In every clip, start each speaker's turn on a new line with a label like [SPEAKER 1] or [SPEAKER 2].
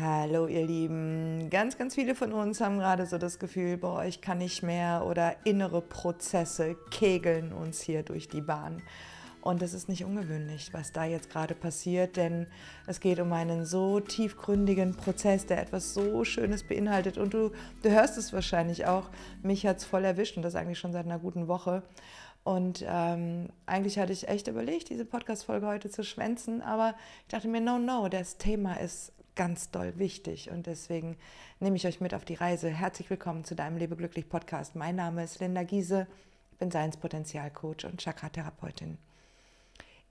[SPEAKER 1] Hallo ihr Lieben, ganz, ganz viele von uns haben gerade so das Gefühl, bei euch kann ich mehr oder innere Prozesse kegeln uns hier durch die Bahn. Und das ist nicht ungewöhnlich, was da jetzt gerade passiert, denn es geht um einen so tiefgründigen Prozess, der etwas so Schönes beinhaltet. Und du, du hörst es wahrscheinlich auch, mich hat es voll erwischt und das eigentlich schon seit einer guten Woche. Und ähm, eigentlich hatte ich echt überlegt, diese Podcast-Folge heute zu schwänzen, aber ich dachte mir, no, no, das Thema ist ganz doll wichtig. Und deswegen nehme ich euch mit auf die Reise. Herzlich willkommen zu deinem Lebe glücklich Podcast. Mein Name ist Linda Giese, ich bin Seinspotenzialcoach und Chakra-Therapeutin.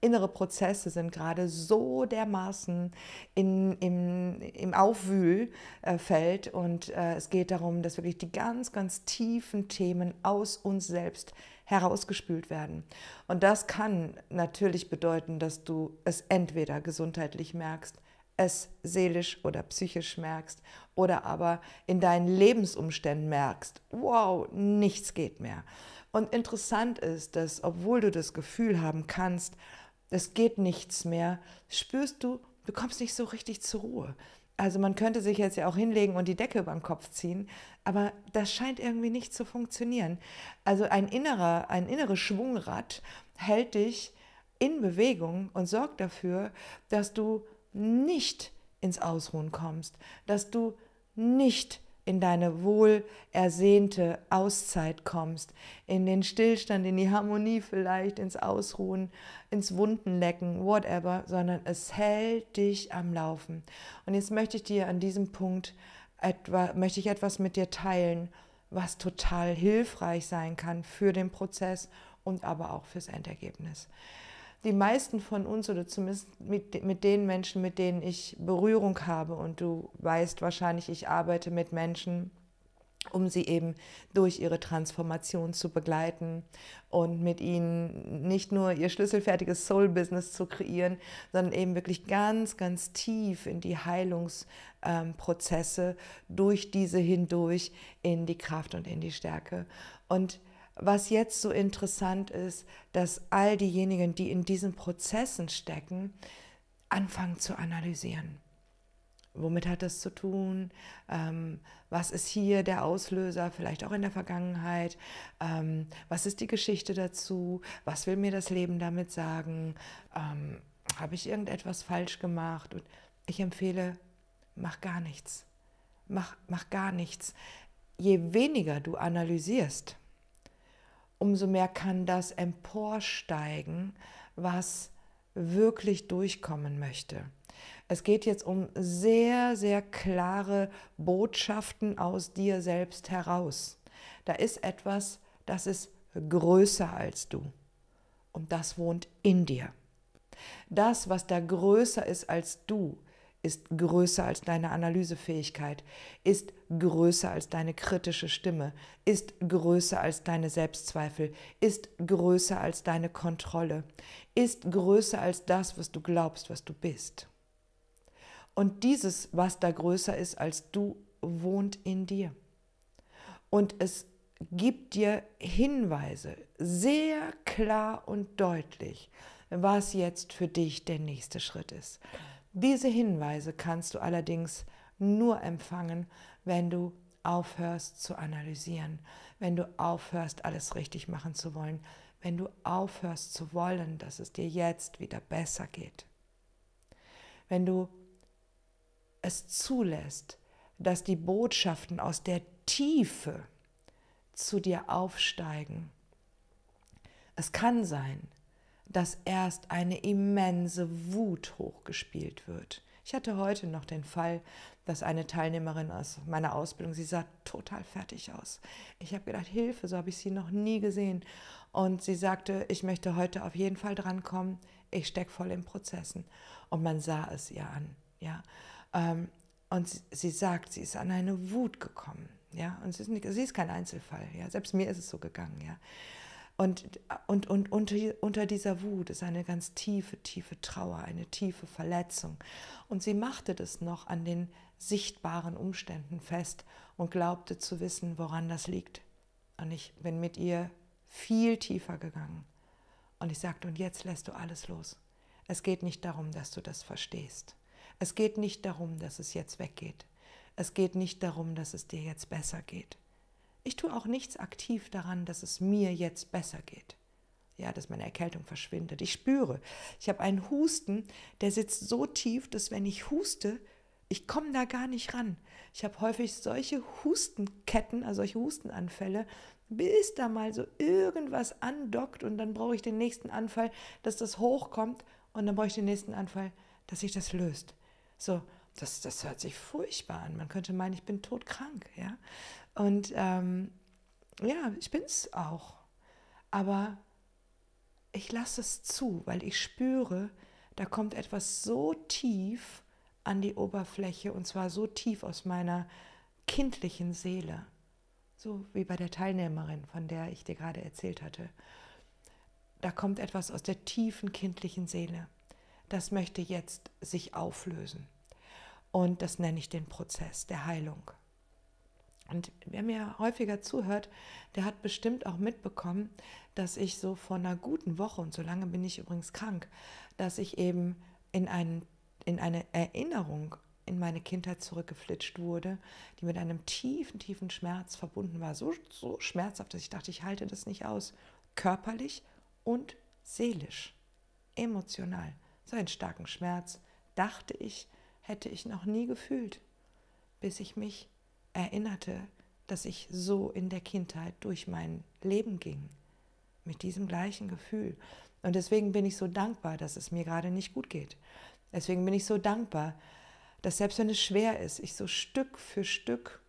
[SPEAKER 1] Innere Prozesse sind gerade so dermaßen in, im, im Aufwühlfeld äh, und äh, es geht darum, dass wirklich die ganz, ganz tiefen Themen aus uns selbst herausgespült werden. Und das kann natürlich bedeuten, dass du es entweder gesundheitlich merkst es seelisch oder psychisch merkst oder aber in deinen Lebensumständen merkst, wow, nichts geht mehr. Und interessant ist, dass obwohl du das Gefühl haben kannst, es geht nichts mehr, spürst du, du kommst nicht so richtig zur Ruhe. Also man könnte sich jetzt ja auch hinlegen und die Decke über den Kopf ziehen, aber das scheint irgendwie nicht zu funktionieren. Also ein innerer, ein inneres Schwungrad hält dich in Bewegung und sorgt dafür, dass du nicht ins Ausruhen kommst, dass du nicht in deine wohlersehnte Auszeit kommst, in den Stillstand, in die Harmonie vielleicht, ins Ausruhen, ins Wundenlecken, whatever, sondern es hält dich am Laufen. Und jetzt möchte ich dir an diesem Punkt etwa, möchte ich etwas mit dir teilen, was total hilfreich sein kann für den Prozess und aber auch fürs Endergebnis die meisten von uns oder zumindest mit, mit den Menschen, mit denen ich Berührung habe, und du weißt wahrscheinlich, ich arbeite mit Menschen, um sie eben durch ihre Transformation zu begleiten und mit ihnen nicht nur ihr schlüsselfertiges Soul-Business zu kreieren, sondern eben wirklich ganz, ganz tief in die Heilungsprozesse ähm, durch diese hindurch in die Kraft und in die Stärke. Und was jetzt so interessant ist, dass all diejenigen, die in diesen Prozessen stecken, anfangen zu analysieren. Womit hat das zu tun? Ähm, was ist hier der Auslöser, vielleicht auch in der Vergangenheit? Ähm, was ist die Geschichte dazu? Was will mir das Leben damit sagen? Ähm, habe ich irgendetwas falsch gemacht? Und ich empfehle, mach gar nichts. Mach, mach gar nichts. Je weniger du analysierst, umso mehr kann das emporsteigen, was wirklich durchkommen möchte. Es geht jetzt um sehr, sehr klare Botschaften aus dir selbst heraus. Da ist etwas, das ist größer als du. Und das wohnt in dir. Das, was da größer ist als du, ist größer als deine Analysefähigkeit, ist größer als deine kritische Stimme, ist größer als deine Selbstzweifel, ist größer als deine Kontrolle, ist größer als das, was du glaubst, was du bist. Und dieses, was da größer ist als du, wohnt in dir. Und es gibt dir Hinweise sehr klar und deutlich, was jetzt für dich der nächste Schritt ist. Diese Hinweise kannst du allerdings nur empfangen, wenn du aufhörst zu analysieren, wenn du aufhörst, alles richtig machen zu wollen, wenn du aufhörst zu wollen, dass es dir jetzt wieder besser geht. Wenn du es zulässt, dass die Botschaften aus der Tiefe zu dir aufsteigen. Es kann sein, dass erst eine immense Wut hochgespielt wird. Ich hatte heute noch den Fall, dass eine Teilnehmerin aus meiner Ausbildung, sie sah total fertig aus. Ich habe gedacht, Hilfe, so habe ich sie noch nie gesehen. Und sie sagte, ich möchte heute auf jeden Fall drankommen, ich stecke voll in Prozessen. Und man sah es ihr an. Ja. Ähm, und sie sagt, sie ist an eine Wut gekommen. Ja. Und sie ist, nicht, sie ist kein Einzelfall. Ja. Selbst mir ist es so gegangen. Ja. Und, und, und unter, unter dieser Wut ist eine ganz tiefe, tiefe Trauer, eine tiefe Verletzung. Und sie machte das noch an den sichtbaren Umständen fest und glaubte zu wissen, woran das liegt. Und ich bin mit ihr viel tiefer gegangen. Und ich sagte, und jetzt lässt du alles los. Es geht nicht darum, dass du das verstehst. Es geht nicht darum, dass es jetzt weggeht. Es geht nicht darum, dass es dir jetzt besser geht. Ich tue auch nichts aktiv daran, dass es mir jetzt besser geht. Ja, dass meine Erkältung verschwindet. Ich spüre, ich habe einen Husten, der sitzt so tief, dass wenn ich huste, ich komme da gar nicht ran. Ich habe häufig solche Hustenketten, also solche Hustenanfälle, bis da mal so irgendwas andockt und dann brauche ich den nächsten Anfall, dass das hochkommt und dann brauche ich den nächsten Anfall, dass sich das löst. So, das, das hört sich furchtbar an. Man könnte meinen, ich bin todkrank. Ja? Und ähm, ja, ich bin es auch. Aber ich lasse es zu, weil ich spüre, da kommt etwas so tief an die Oberfläche und zwar so tief aus meiner kindlichen Seele. So wie bei der Teilnehmerin, von der ich dir gerade erzählt hatte. Da kommt etwas aus der tiefen kindlichen Seele. Das möchte jetzt sich auflösen. Und das nenne ich den Prozess der Heilung. Und wer mir häufiger zuhört, der hat bestimmt auch mitbekommen, dass ich so vor einer guten Woche, und so lange bin ich übrigens krank, dass ich eben in, einen, in eine Erinnerung in meine Kindheit zurückgeflitscht wurde, die mit einem tiefen, tiefen Schmerz verbunden war. So, so schmerzhaft, dass ich dachte, ich halte das nicht aus. Körperlich und seelisch, emotional. So einen starken Schmerz dachte ich, hätte ich noch nie gefühlt, bis ich mich erinnerte, dass ich so in der Kindheit durch mein Leben ging, mit diesem gleichen Gefühl. Und deswegen bin ich so dankbar, dass es mir gerade nicht gut geht. Deswegen bin ich so dankbar, dass selbst wenn es schwer ist, ich so Stück für Stück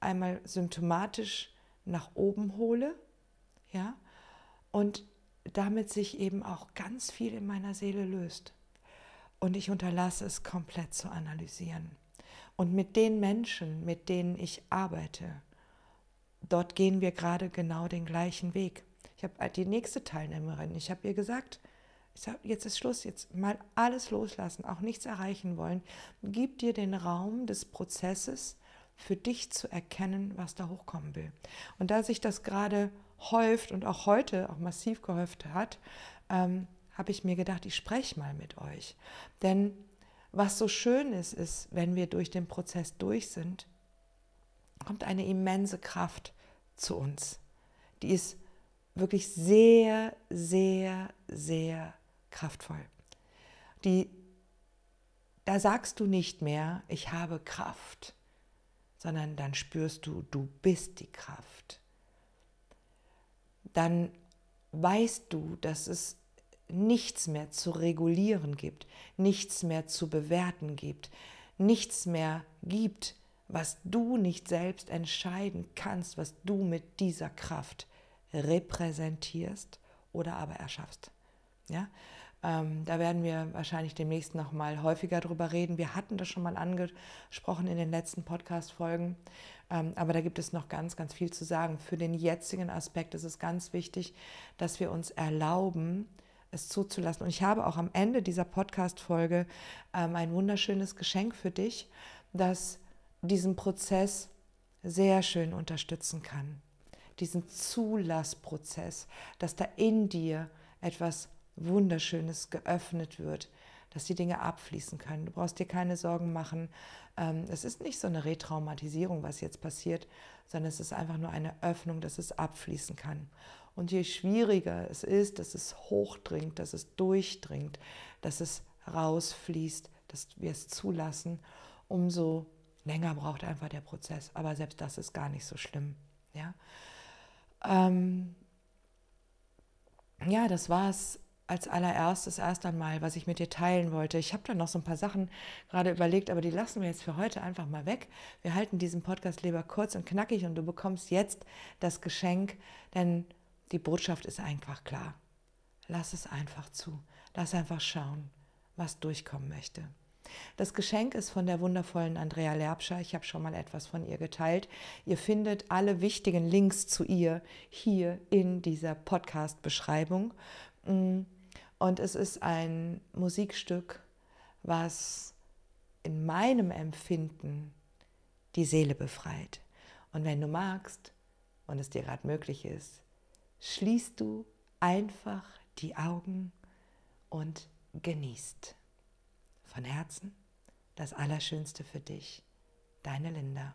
[SPEAKER 1] einmal symptomatisch nach oben hole, ja, und damit sich eben auch ganz viel in meiner Seele löst. Und ich unterlasse es komplett zu analysieren. Und mit den Menschen, mit denen ich arbeite, dort gehen wir gerade genau den gleichen Weg. Ich habe äh, die nächste Teilnehmerin, ich habe ihr gesagt, sag, jetzt ist Schluss, jetzt mal alles loslassen, auch nichts erreichen wollen. Gib dir den Raum des Prozesses, für dich zu erkennen, was da hochkommen will. Und da sich das gerade häuft und auch heute auch massiv gehäuft hat, ähm, habe ich mir gedacht, ich spreche mal mit euch. Denn was so schön ist, ist, wenn wir durch den Prozess durch sind, kommt eine immense Kraft zu uns. Die ist wirklich sehr, sehr, sehr kraftvoll. Die, da sagst du nicht mehr, ich habe Kraft, sondern dann spürst du, du bist die Kraft. Dann weißt du, dass es nichts mehr zu regulieren gibt, nichts mehr zu bewerten gibt, nichts mehr gibt, was du nicht selbst entscheiden kannst, was du mit dieser Kraft repräsentierst oder aber erschaffst. Ja? Ähm, da werden wir wahrscheinlich demnächst noch mal häufiger drüber reden. Wir hatten das schon mal angesprochen in den letzten Podcast-Folgen, ähm, aber da gibt es noch ganz, ganz viel zu sagen. Für den jetzigen Aspekt ist es ganz wichtig, dass wir uns erlauben, es zuzulassen. Und ich habe auch am Ende dieser Podcast-Folge ähm, ein wunderschönes Geschenk für dich, das diesen Prozess sehr schön unterstützen kann. Diesen Zulassprozess, dass da in dir etwas Wunderschönes geöffnet wird, dass die Dinge abfließen können. Du brauchst dir keine Sorgen machen. Ähm, es ist nicht so eine Retraumatisierung, was jetzt passiert, sondern es ist einfach nur eine Öffnung, dass es abfließen kann. Und je schwieriger es ist, dass es hochdringt, dass es durchdringt, dass es rausfließt, dass wir es zulassen, umso länger braucht einfach der Prozess. Aber selbst das ist gar nicht so schlimm. Ja, ähm ja das war es als allererstes erst einmal, was ich mit dir teilen wollte. Ich habe da noch so ein paar Sachen gerade überlegt, aber die lassen wir jetzt für heute einfach mal weg. Wir halten diesen Podcast lieber kurz und knackig und du bekommst jetzt das Geschenk, denn die Botschaft ist einfach klar. Lass es einfach zu. Lass einfach schauen, was durchkommen möchte. Das Geschenk ist von der wundervollen Andrea Lerbscher. Ich habe schon mal etwas von ihr geteilt. Ihr findet alle wichtigen Links zu ihr hier in dieser Podcast-Beschreibung. Mm. Und es ist ein Musikstück, was in meinem Empfinden die Seele befreit. Und wenn du magst und es dir gerade möglich ist, schließt du einfach die Augen und genießt. Von Herzen das Allerschönste für dich, deine Linda.